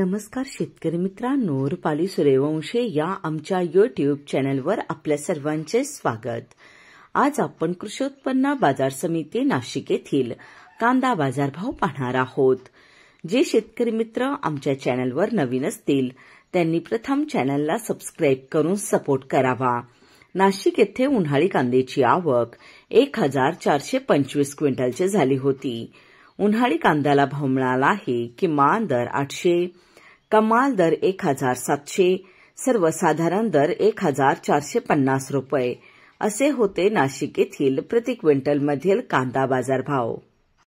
नमस्कार शेतकरी मित्रांनो रुपाली सूर्यवंशी या आमच्या युट्यूब चॅनलवर आपल्या सर्वांचे स्वागत आज आपण कृषी उत्पन्न बाजार समिती नाशिक येथील कांदा बाजारभाव पाहणार आहोत जे शेतकरी मित्र आमच्या चॅनलवर नवीन असतील त्यांनी प्रथम चॅनलला सबस्क्राईब करून सपोर्ट करावा नाशिक येथे उन्हाळी कांद्याची आवक एक हजार चारशे पंचवीस क्विंटलची झाली होती उन्हाळी कांद्याला भाव मिळाला आहे किमान दर आठशे कमाल दर एक हजार सातशे सर्वसाधारण दर एक हजार चारशे पन्नास रुपये असे होते नाशिक येथील प्रति क्विंटलमधील कांदा बाजारभाव